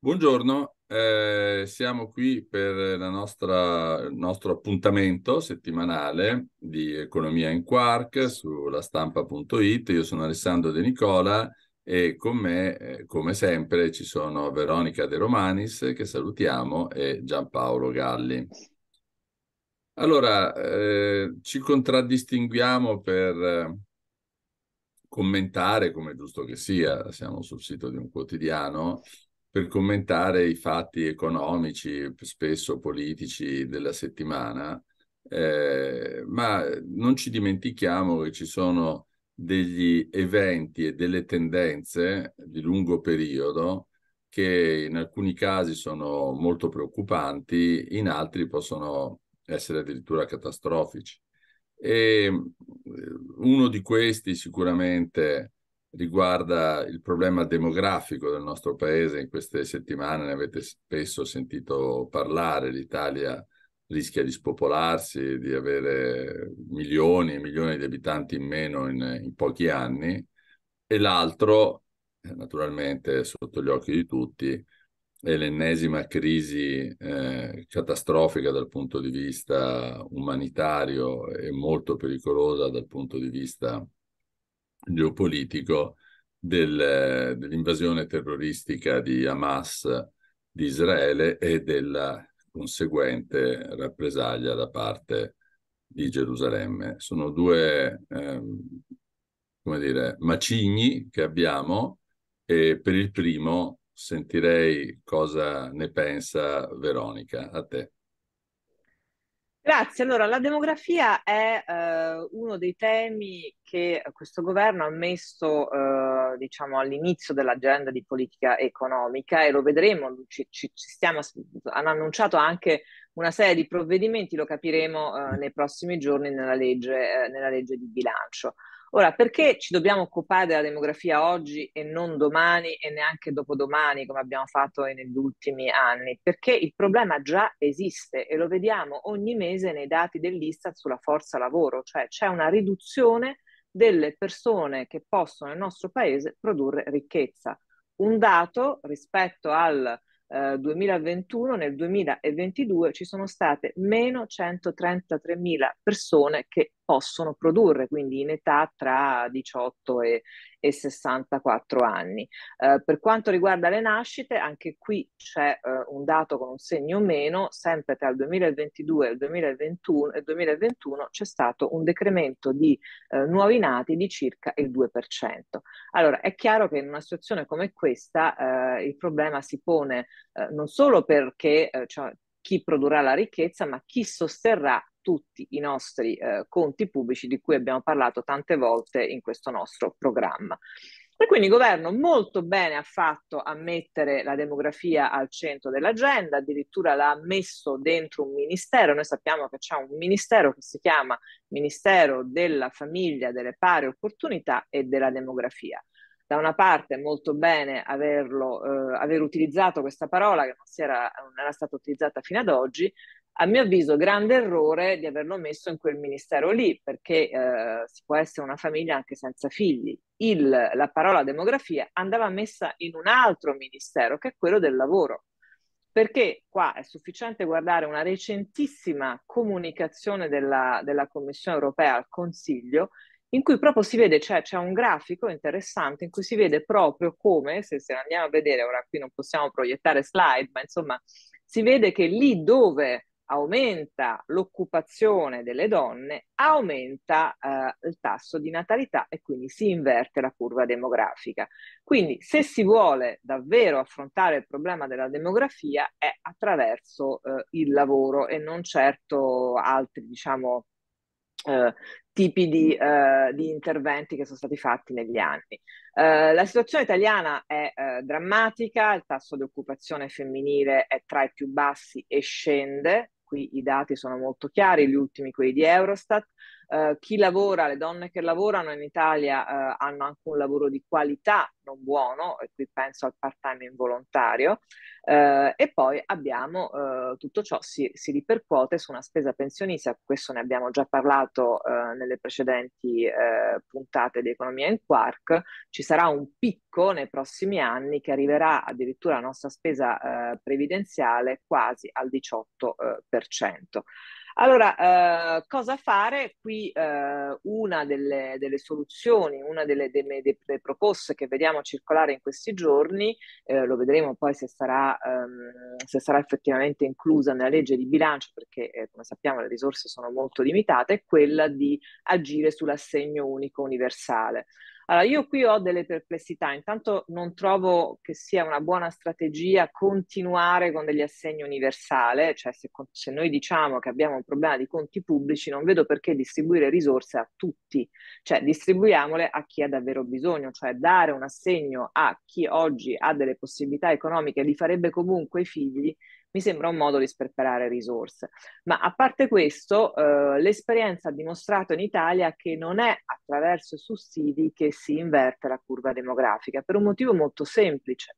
Buongiorno, eh, siamo qui per nostra, il nostro appuntamento settimanale di Economia in Quark sulla stampa.it. Io sono Alessandro De Nicola e con me, eh, come sempre, ci sono Veronica De Romanis, che salutiamo, e Giampaolo Galli. Allora, eh, ci contraddistinguiamo per eh, commentare, come è giusto che sia, siamo sul sito di un quotidiano, per commentare i fatti economici, spesso politici della settimana, eh, ma non ci dimentichiamo che ci sono degli eventi e delle tendenze di lungo periodo che in alcuni casi sono molto preoccupanti, in altri possono essere addirittura catastrofici. E eh, uno di questi sicuramente riguarda il problema demografico del nostro paese. In queste settimane ne avete spesso sentito parlare, l'Italia rischia di spopolarsi, di avere milioni e milioni di abitanti in meno in, in pochi anni, e l'altro, eh, naturalmente sotto gli occhi di tutti, è l'ennesima crisi eh, catastrofica dal punto di vista umanitario e molto pericolosa dal punto di vista geopolitico del, dell'invasione terroristica di Hamas di Israele e della conseguente rappresaglia da parte di Gerusalemme. Sono due, ehm, come dire, macigni che abbiamo e per il primo sentirei cosa ne pensa Veronica, a te. Grazie, allora la demografia è eh, uno dei temi che questo governo ha messo eh, diciamo, all'inizio dell'agenda di politica economica e lo vedremo, ci, ci, ci stiamo, hanno annunciato anche una serie di provvedimenti, lo capiremo eh, nei prossimi giorni nella legge, eh, nella legge di bilancio. Ora, perché ci dobbiamo occupare della demografia oggi e non domani e neanche dopodomani, come abbiamo fatto negli ultimi anni? Perché il problema già esiste e lo vediamo ogni mese nei dati dell'Istat sulla forza lavoro, cioè c'è una riduzione delle persone che possono nel nostro paese produrre ricchezza. Un dato rispetto al eh, 2021, nel 2022 ci sono state meno 133.000 persone che possono produrre, quindi in età tra 18 e, e 64 anni. Eh, per quanto riguarda le nascite, anche qui c'è eh, un dato con un segno meno, sempre tra il 2022 e il 2021, il 2021 c'è stato un decremento di eh, nuovi nati di circa il 2%. Allora è chiaro che in una situazione come questa eh, il problema si pone eh, non solo perché eh, cioè, chi produrrà la ricchezza, ma chi sosterrà tutti i nostri eh, conti pubblici di cui abbiamo parlato tante volte in questo nostro programma. E quindi il governo molto bene ha fatto a mettere la demografia al centro dell'agenda, addirittura l'ha messo dentro un ministero. Noi sappiamo che c'è un ministero che si chiama Ministero della Famiglia, delle Pari Opportunità e della Demografia. Da una parte molto bene averlo, eh, aver utilizzato questa parola che non, era, non era stata utilizzata fino ad oggi, a mio avviso, grande errore di averlo messo in quel ministero lì, perché eh, si può essere una famiglia anche senza figli. Il, la parola demografia andava messa in un altro ministero, che è quello del lavoro. Perché qua è sufficiente guardare una recentissima comunicazione della, della Commissione europea al Consiglio, in cui proprio si vede, cioè c'è un grafico interessante in cui si vede proprio come, se, se andiamo a vedere, ora qui non possiamo proiettare slide, ma insomma si vede che lì dove aumenta l'occupazione delle donne, aumenta eh, il tasso di natalità e quindi si inverte la curva demografica. Quindi se si vuole davvero affrontare il problema della demografia è attraverso eh, il lavoro e non certo altri, diciamo, eh, tipi di, eh, di, interventi che sono stati fatti negli anni. Eh, la situazione italiana è eh, drammatica, il tasso di occupazione femminile è tra i più bassi e scende, qui i dati sono molto chiari, gli ultimi quelli di Eurostat, eh, chi lavora, le donne che lavorano in Italia eh, hanno anche un lavoro di qualità non buono, e qui penso al part-time involontario, eh, e poi abbiamo eh, tutto ciò si, si, ripercuote su una spesa pensionista, questo ne abbiamo già parlato eh, nelle precedenti puntate di Economia in Quark, ci sarà un picco nei prossimi anni che arriverà addirittura la nostra spesa previdenziale quasi al 18%. Allora, eh, cosa fare? Qui eh, una delle, delle, soluzioni, una delle, delle, delle, proposte che vediamo circolare in questi giorni, eh, lo vedremo poi se sarà, ehm, se sarà, effettivamente inclusa nella legge di bilancio, perché eh, come sappiamo le risorse sono molto limitate, è quella di agire sull'assegno unico universale. Allora, io qui ho delle perplessità. Intanto non trovo che sia una buona strategia continuare con degli assegni universali, cioè se, se, noi diciamo che abbiamo un problema di conti pubblici, non vedo perché distribuire risorse a tutti, cioè distribuiamole a chi ha davvero bisogno, cioè dare un assegno a chi oggi ha delle possibilità economiche e li farebbe comunque i figli mi sembra un modo di sperperare risorse. Ma a parte questo, eh, l'esperienza ha dimostrato in Italia che non è attraverso sussidi che si inverte la curva demografica, per un motivo molto semplice,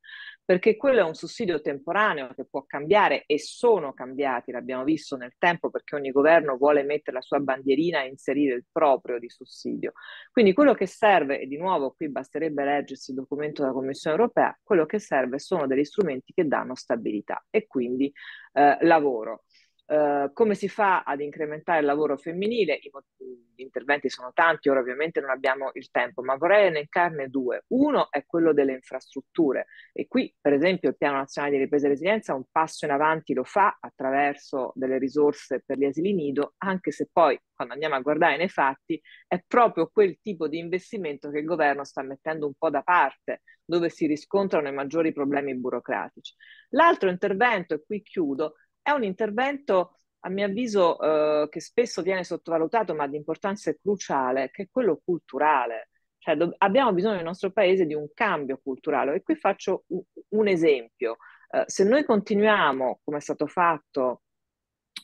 perché quello è un sussidio temporaneo che può cambiare e sono cambiati, l'abbiamo visto nel tempo, perché ogni governo vuole mettere la sua bandierina e inserire il proprio di sussidio. Quindi quello che serve, e di nuovo qui basterebbe leggersi il documento della Commissione europea, quello che serve sono degli strumenti che danno stabilità e quindi eh, lavoro. Eh, come si fa ad incrementare il lavoro femminile? I motivi gli interventi sono tanti, ora ovviamente non abbiamo il tempo, ma vorrei elencarne due. Uno è quello delle infrastrutture e qui per esempio il Piano Nazionale di Ripresa e Resilienza un passo in avanti lo fa attraverso delle risorse per gli asili nido, anche se poi quando andiamo a guardare nei fatti è proprio quel tipo di investimento che il governo sta mettendo un po' da parte, dove si riscontrano i maggiori problemi burocratici. L'altro intervento, e qui chiudo, è un intervento a mio avviso eh, che spesso viene sottovalutato ma di importanza cruciale, che è quello culturale. Cioè, do- abbiamo bisogno nel nostro paese di un cambio culturale e qui faccio un, un esempio. Eh, se noi continuiamo, come è stato fatto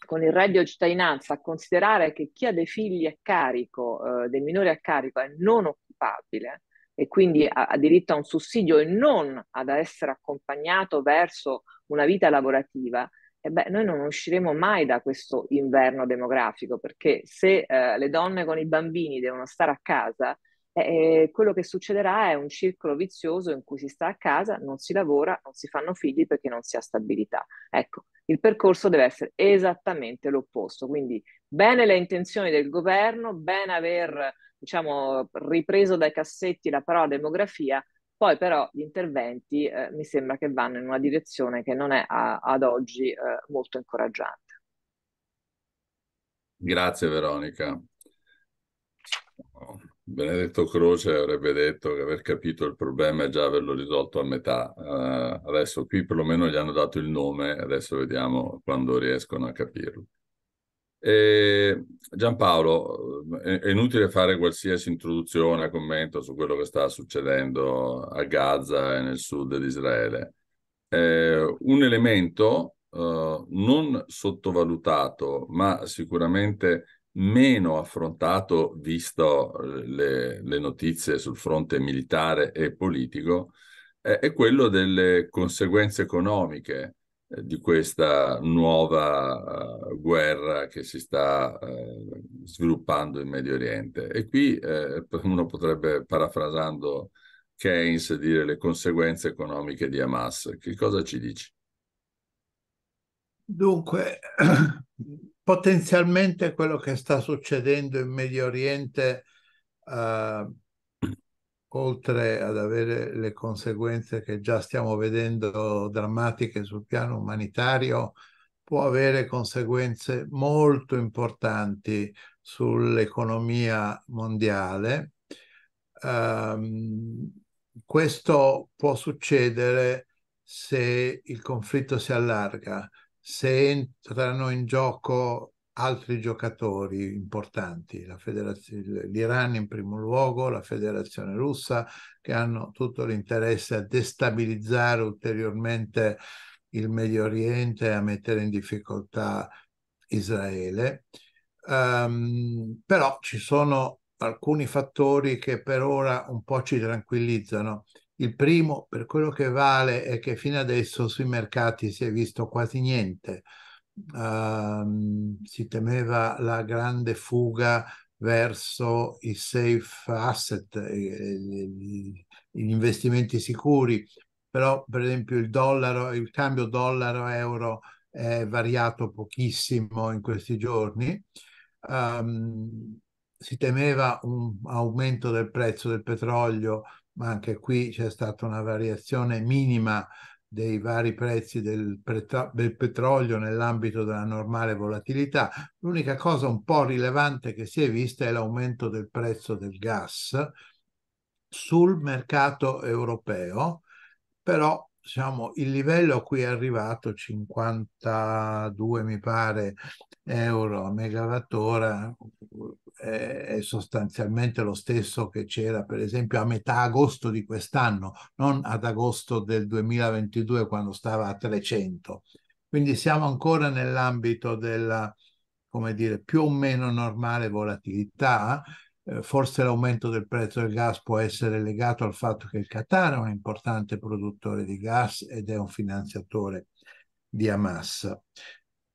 con il reddito di cittadinanza, a considerare che chi ha dei figli a carico, eh, dei minori a carico, è non occupabile e quindi ha, ha diritto a un sussidio e non ad essere accompagnato verso una vita lavorativa, e beh, noi non usciremo mai da questo inverno demografico, perché se eh, le donne con i bambini devono stare a casa, eh, eh, quello che succederà è un circolo vizioso in cui si sta a casa, non si lavora, non si fanno figli perché non si ha stabilità. Ecco, il percorso deve essere esattamente l'opposto, quindi bene le intenzioni del governo, bene aver diciamo, ripreso dai cassetti la parola demografia, poi però gli interventi eh, mi sembra che vanno in una direzione che non è a, ad oggi eh, molto incoraggiante. Grazie Veronica. Oh, Benedetto Croce avrebbe detto che aver capito il problema è già averlo risolto a metà. Uh, adesso qui perlomeno gli hanno dato il nome, adesso vediamo quando riescono a capirlo. Eh, Giampaolo, è, inutile fare qualsiasi introduzione commento su quello che sta succedendo a Gaza e nel sud di Israele. Eh, un elemento eh, non sottovalutato, ma sicuramente meno affrontato, visto eh, le, le notizie sul fronte militare e politico, è quello delle conseguenze economiche eh, di questa nuova uh, guerra che si sta uh, sviluppando in Medio Oriente. E qui uh, uno potrebbe, parafrasando Keynes, dire le conseguenze economiche di Hamas. Che cosa ci dici? Dunque, potenzialmente quello che sta succedendo in Medio Oriente oltre ad avere le conseguenze che già stiamo vedendo drammatiche sul piano umanitario, può avere conseguenze molto importanti sull'economia mondiale. Um, questo può succedere se il conflitto si allarga, se entrano in gioco altri giocatori importanti, l'Iran in primo luogo, la federazione russa, che hanno tutto l'interesse a destabilizzare ulteriormente il Medio Oriente e a mettere in difficoltà Israele. Um, però ci sono alcuni fattori che per ora un po' ci tranquillizzano. Il primo, per quello che vale, è che fino adesso sui mercati si è visto quasi niente uh, si temeva la grande fuga verso i safe asset, eh, eh, gli investimenti sicuri, però per esempio il dollaro, il cambio dollaro-euro è variato pochissimo in questi giorni. Um, si temeva un aumento del prezzo del petrolio, ma anche qui c'è stata una variazione minima dei vari prezzi del, petro- del petrolio nell'ambito della normale volatilità. L'unica cosa un po' rilevante che si è vista è l'aumento del prezzo del gas sul mercato europeo, però diciamo, il livello a cui è arrivato 52 mi pare euro a megawattora è sostanzialmente lo stesso che c'era per esempio a metà agosto di quest'anno, non ad agosto del 2022 quando stava a 300. Quindi siamo ancora nell'ambito della, come dire, più o meno normale volatilità eh, forse l'aumento del prezzo del gas può essere legato al fatto che il Qatar è un importante produttore di gas ed è un finanziatore di Hamas.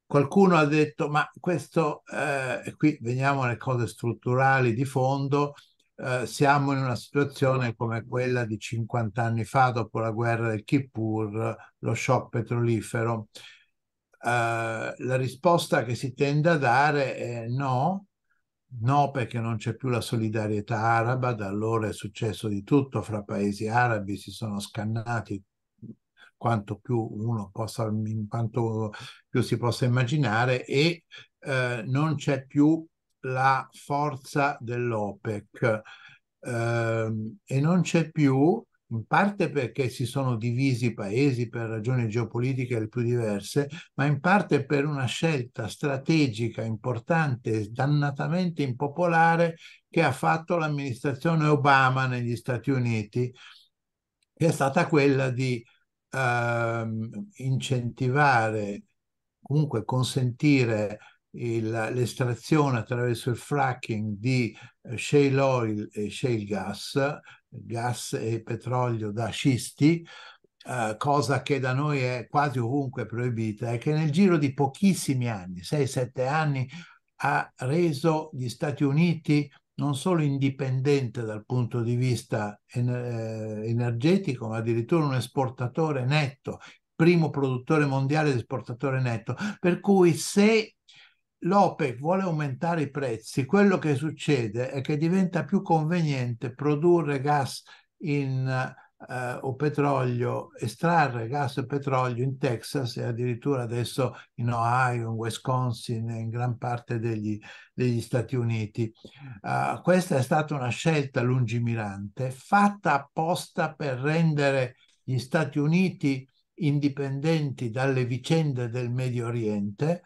Qualcuno ha detto, ma questo, eh, qui veniamo alle cose strutturali di fondo, eh, siamo in una situazione come quella di 50 anni fa, dopo la guerra del Kippur, lo shock petrolifero. Eh, la risposta che si tende a dare è no, No, perché non c'è più la solidarietà araba, da allora è successo di tutto fra paesi arabi, si sono scannati quanto più uno possa, quanto più si possa immaginare e eh, non c'è più la forza dell'OPEC eh, e non c'è più in parte perché si sono divisi i paesi per ragioni geopolitiche le più diverse, ma in parte per una scelta strategica importante, dannatamente impopolare, che ha fatto l'amministrazione Obama negli Stati Uniti, che è stata quella di ehm, incentivare, comunque consentire il, l'estrazione attraverso il fracking di eh, shale oil e shale gas gas e petrolio da scisti, eh, cosa che da noi è quasi ovunque proibita, e che nel giro di pochissimi anni, 6-7 anni, ha reso gli Stati Uniti non solo indipendente dal punto di vista eh, energetico, ma addirittura un esportatore netto, primo produttore mondiale ed esportatore netto. Per cui se l'OPEC vuole aumentare i prezzi, quello che succede è che diventa più conveniente produrre gas in, eh, o petrolio, estrarre gas e petrolio in Texas e addirittura adesso in Ohio, in Wisconsin e in gran parte degli, degli Stati Uniti. Uh, questa è stata una scelta lungimirante fatta apposta per rendere gli Stati Uniti indipendenti dalle vicende del Medio Oriente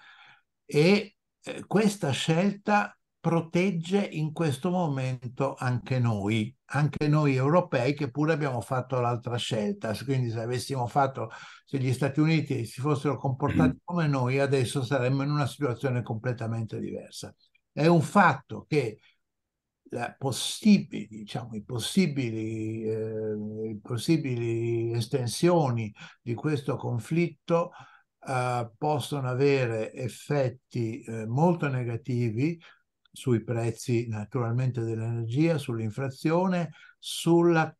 e eh, questa scelta protegge in questo momento anche noi, anche noi europei che pure abbiamo fatto l'altra scelta. Quindi se avessimo fatto, se gli Stati Uniti si fossero comportati come noi, adesso saremmo in una situazione completamente diversa. È un fatto che possibili, diciamo, i possibili, eh, possibili estensioni di questo conflitto eh, possono avere effetti eh, molto negativi sui prezzi naturalmente dell'energia, sull'inflazione, sulla,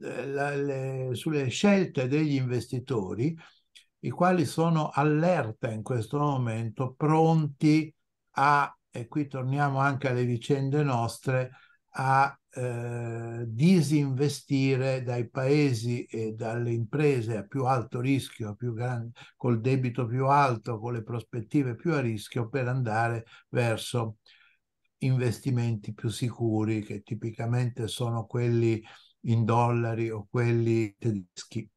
eh, la, le, sulle scelte degli investitori, i quali sono allerta in questo momento, pronti a, e qui torniamo anche alle vicende nostre, a eh, disinvestire dai paesi e dalle imprese a più alto rischio, più gran, col debito più alto, con le prospettive più a rischio, per andare verso investimenti più sicuri, che tipicamente sono quelli in dollari o quelli tedeschi.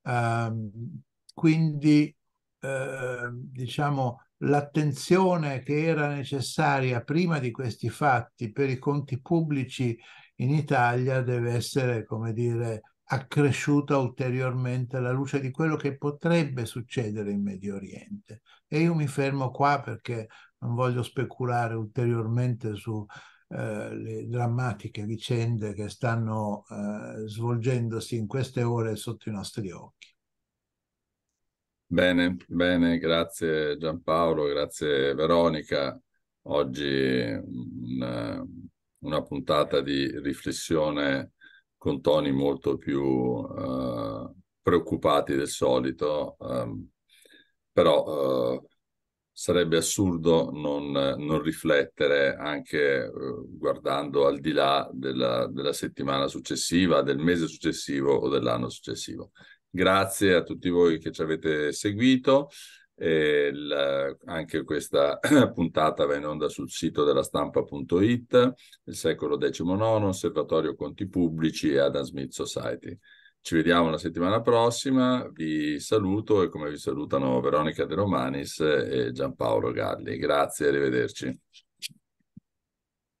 Uh, quindi, uh, diciamo, l'attenzione che era necessaria prima di questi fatti per i conti pubblici in Italia deve essere, come dire, accresciuta ulteriormente alla luce di quello che potrebbe succedere in Medio Oriente. E io mi fermo qua perché non voglio speculare ulteriormente su eh, le drammatiche vicende che stanno eh, svolgendosi in queste ore sotto i nostri occhi. Bene, bene, grazie Giampaolo, grazie Veronica. Oggi una, una puntata di riflessione con toni molto più uh, preoccupati del solito, um, però uh, sarebbe assurdo non, non riflettere anche uh, guardando al di là della, della settimana successiva, del mese successivo o dell'anno successivo. Grazie a tutti voi che ci avete seguito. La, anche questa puntata va in onda sul sito della stampa.it, il secolo XIX, Osservatorio Conti Pubblici e Adam Smith Society. Ci vediamo la settimana prossima, vi saluto e come vi salutano Veronica De Romanis e Giampaolo Galli. Grazie, arrivederci.